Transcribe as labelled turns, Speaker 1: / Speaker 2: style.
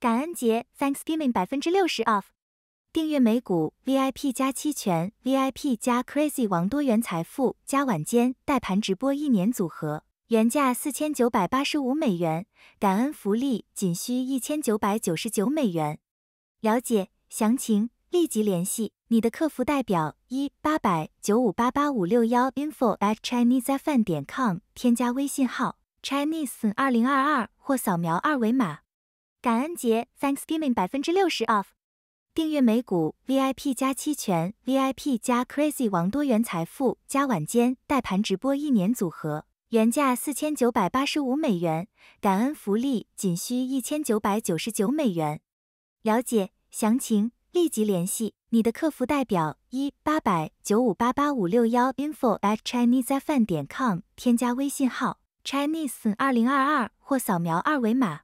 Speaker 1: 感恩节 Thanksgiving 百分之六十 off，订阅美股 VIP 加期权 VIP 加 Crazy 王多元财富加晚间带盘直播一年组合，原价四千九百八十五美元，感恩福利仅需一千九百九十九美元。了解详情，立即联系你的客服代表一八百九五八八五六幺 info at chinesefan 点 com 添加微信号 Chinese 二零二二或扫描二维码。感恩节 Thanksgiving 百分之六十 off，订阅美股 VIP 加期权 VIP 加 Crazy 王多元财富加晚间带盘直播一年组合，原价四千九百八十五美元，感恩福利仅需一千九百九十九美元。了解详情，立即联系你的客服代表一八百九五八八五六幺 info at chinesefan 点 com 添加微信号 Chinese 二零二二或扫描二维码。